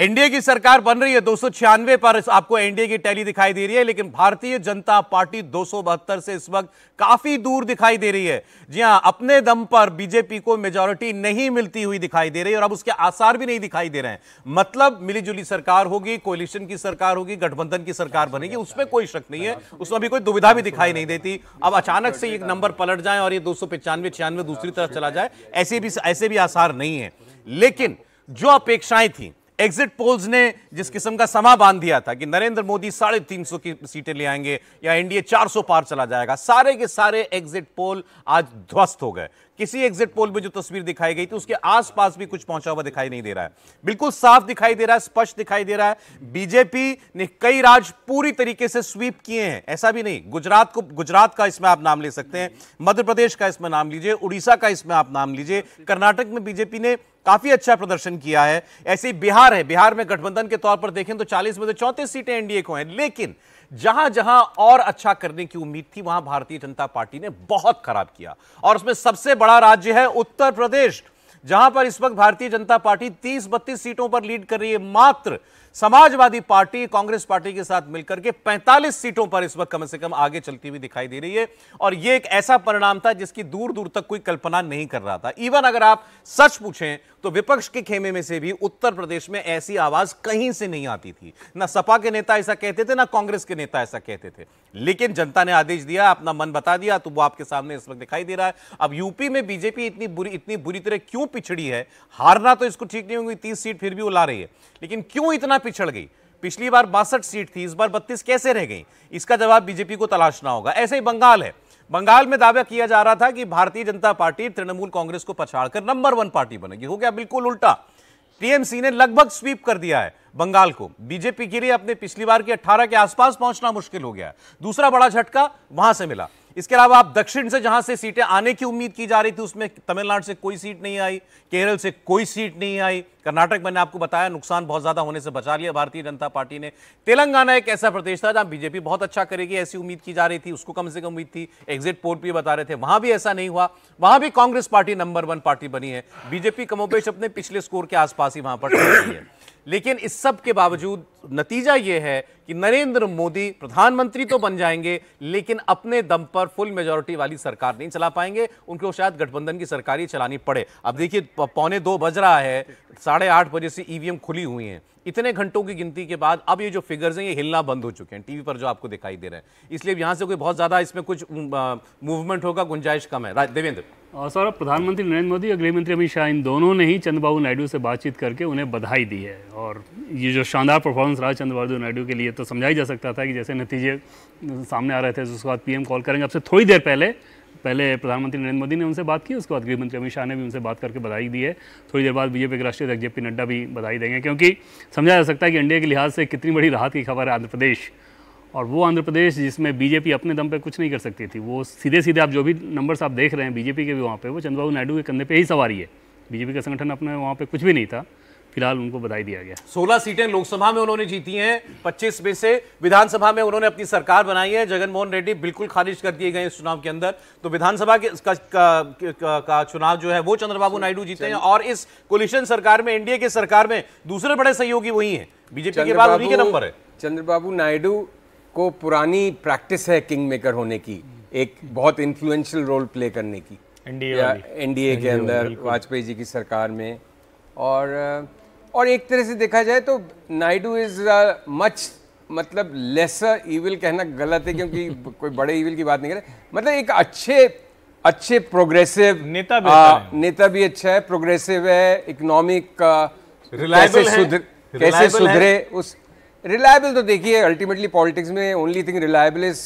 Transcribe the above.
NDA की सरकार बन रही है दो पर आपको एनडीए की टैली दिखाई दे रही है लेकिन भारतीय जनता पार्टी दो से इस वक्त काफी दूर दिखाई दे रही है जी हां अपने दम पर बीजेपी को मेजोरिटी नहीं मिलती हुई दिखाई दे रही है और अब उसके आसार भी नहीं दिखाई दे रहे हैं मतलब मिलीजुली सरकार होगी कोलिशन की सरकार होगी गठबंधन की सरकार बनेगी उसमें कोई शक नहीं है उसमें अभी कोई दुविधा भी दिखाई नहीं देती अब अचानक से एक नंबर पलट जाए और ये दो सौ दूसरी तरफ चला जाए ऐसे भी ऐसे भी आसार नहीं है लेकिन जो अपेक्षाएं थी एग्जिट पोल्स ने जिस किस्म का समा बांध दिया था कि नरेंद्र मोदी साढ़े तीन सौ की सीटें ले आएंगे या एनडीए चार सौ पार चला जाएगा सारे के सारे एग्जिट पोल आज ध्वस्त हो गए किसी एग्जिट पोल में जो तस्वीर दिखाई गई थी उसके आसपास भी कुछ पहुंचा हुआ दिखाई नहीं दे रहा है बिल्कुल साफ दिखाई दे रहा है स्पष्ट दिखाई दे रहा है बीजेपी ने कई राज्य पूरी तरीके से स्वीप किए हैं ऐसा भी नहीं गुजरात को गुजरात का इसमें आप नाम ले सकते हैं मध्य प्रदेश का इसमें नाम लीजिए उड़ीसा का इसमें आप नाम लीजिए कर्नाटक में बीजेपी ने काफी अच्छा प्रदर्शन किया है ऐसे ही बिहार है बिहार में गठबंधन के तौर पर देखें तो 40 में से 34 सीटें एनडीए को हैं लेकिन जहां जहां और अच्छा करने की उम्मीद थी वहां भारतीय जनता पार्टी ने बहुत खराब किया और उसमें सबसे बड़ा राज्य है उत्तर प्रदेश जहां पर इस वक्त भारतीय जनता पार्टी 30 बत्तीस सीटों पर लीड कर रही है मात्र समाजवादी पार्टी कांग्रेस पार्टी के साथ मिलकर के 45 सीटों पर इस वक्त कम से कम आगे चलती हुई दिखाई दे रही है और यह एक ऐसा परिणाम था जिसकी दूर दूर तक कोई कल्पना नहीं कर रहा था इवन अगर आप सच पूछें तो विपक्ष के खेमे में से भी उत्तर प्रदेश में ऐसी आवाज कहीं से नहीं आती थी ना सपा के नेता ऐसा कहते थे ना कांग्रेस के नेता ऐसा कहते थे लेकिन जनता ने आदेश दिया अपना मन बता दिया तो वो आपके सामने इस वक्त दिखाई दे रहा है अब यूपी में बीजेपी इतनी बुरी इतनी बुरी तरह क्यों पिछड़ी है हारना तो इसको ठीक नहीं होगी तीस सीट फिर भी वो ला रही है लेकिन क्यों इतना पिछड़ गई पिछली बार बासठ सीट थी इस बार बत्तीस कैसे रह गई इसका जवाब बीजेपी को तलाशना होगा ऐसे ही बंगाल है बंगाल में दावा किया जा रहा था कि भारतीय जनता पार्टी तृणमूल कांग्रेस को पछाड़कर नंबर वन पार्टी बनेगी हो गया बिल्कुल उल्टा टीएमसी ने लगभग स्वीप कर दिया है बंगाल को बीजेपी के लिए अपने पिछली बार के 18 के आसपास पहुंचना मुश्किल हो गया दूसरा बड़ा झटका वहां से मिला इसके अलावा आप दक्षिण से जहां से सीटें आने की उम्मीद की जा रही थी उसमें तमिलनाडु से कोई सीट नहीं आई केरल से कोई सीट नहीं आई कर्नाटक मैंने आपको बताया नुकसान बहुत ज़्यादा होने से बचा लिया भारतीय जनता पार्टी ने तेलंगाना एक ऐसा प्रदेश था जहां बीजेपी बहुत अच्छा करेगी ऐसी उम्मीद की जा रही थी उसको कम से कम उम्मीद थी एग्जिट पोल भी बता रहे थे वहां भी ऐसा नहीं हुआ वहां भी Congress party number one party बनी है बीजेपी कमोपेश अपने पिछले स्कोर के आसपास ही वहां पर है लेकिन इस सब के बावजूद नतीजा यह है कि नरेंद्र मोदी प्रधानमंत्री तो बन जाएंगे लेकिन अपने दम पर फुल मेजोरिटी वाली सरकार नहीं चला पाएंगे उनको शायद गठबंधन की सरकार ही चलानी पड़े अब देखिए पौने दो बज रहा है साढ़े आठ बजे से ईवीएम e खुली हुई हैं इतने घंटों की गिनती के बाद अब ये जो फिगर्स हैं ये हिलना बंद हो चुके हैं टीवी पर जो आपको दिखाई दे रहे हैं इसलिए यहाँ से कोई बहुत ज़्यादा इसमें कुछ मूवमेंट होगा गुंजाइश कम है देवेंद्र सर प्रधानमंत्री नरेंद्र मोदी और गृहमंत्री अमित शाह इन दोनों ने ही चंद्रबाबू नायडू से बातचीत करके उन्हें बधाई दी है और ये जो शानदार परफॉर्मेंस रहा चंद्रबाबू नायडू के लिए तो समझा ही जा सकता था कि जैसे नतीजे सामने आ रहे थे उसके बाद पीएम कॉल करेंगे अब से थोड़ी देर पहले पहले प्रधानमंत्री नरेंद्र मोदी ने उनसे बात की उसके बाद गृहमंत्री अमित शाह ने भी उनसे बात करके बधाई दी है थोड़ी देर बाद बीजेपी के राष्ट्रीय अध्यक्ष जेपी नड्डा भी बधाई देंगे क्योंकि समझा जा सकता है कि इंडिया के लिहाज से कितनी बड़ी राहत की खबर है आंध्र प्रदेश और वो आंध्र प्रदेश जिसमें बीजेपी अपने दम पर कुछ नहीं कर सकती थी वो सीधे सीधे आप जो भी नंबर्स आप देख रहे हैं बीजेपी के भी वहाँ पे वो चंद्रबाबू नायडू के कंधे पर ही सवारी है बीजेपी का संगठन अपने वहाँ पर कुछ भी नहीं था फिलहाल उनको बधाई दिया गया 16 सीटें लोकसभा में उन्होंने जीती हैं 25 में से विधानसभा में उन्होंने अपनी सरकार बनाई है जगनमोहन रेड्डी बिल्कुल खारिज कर दिए गए इस चुनाव के अंदर तो विधानसभा के का, का, का, का चुनाव जो है वो चंद्रबाबू नायडू जीते हैं और इस कोलिशन सरकार में एनडीए की सरकार में दूसरे बड़े सहयोगी वही है बीजेपी के बाद उन्हीं के नंबर है चंद्रबाबू नायडू को पुरानी प्रैक्टिस है किंग मेकर होने की एक बहुत इन्फ्लुएंशियल रोल प्ले करने की एनडीए एनडीए के अंदर वाजपेयी जी की सरकार में और और एक तरह से देखा जाए तो नायडू इज मच uh, मतलब लेसर इविल कहना गलत है क्योंकि कोई बड़े ईविल की बात नहीं कर रहे मतलब एक अच्छे अच्छे प्रोग्रेसिव नेता भी आ, अच्छा uh, नेता भी अच्छा है प्रोग्रेसिव है इकोनॉमिक uh, कैसे सुधर कैसे सुधरे उस रिलायबल तो देखिए अल्टीमेटली पॉलिटिक्स में ओनली थिंग रिलायबल इज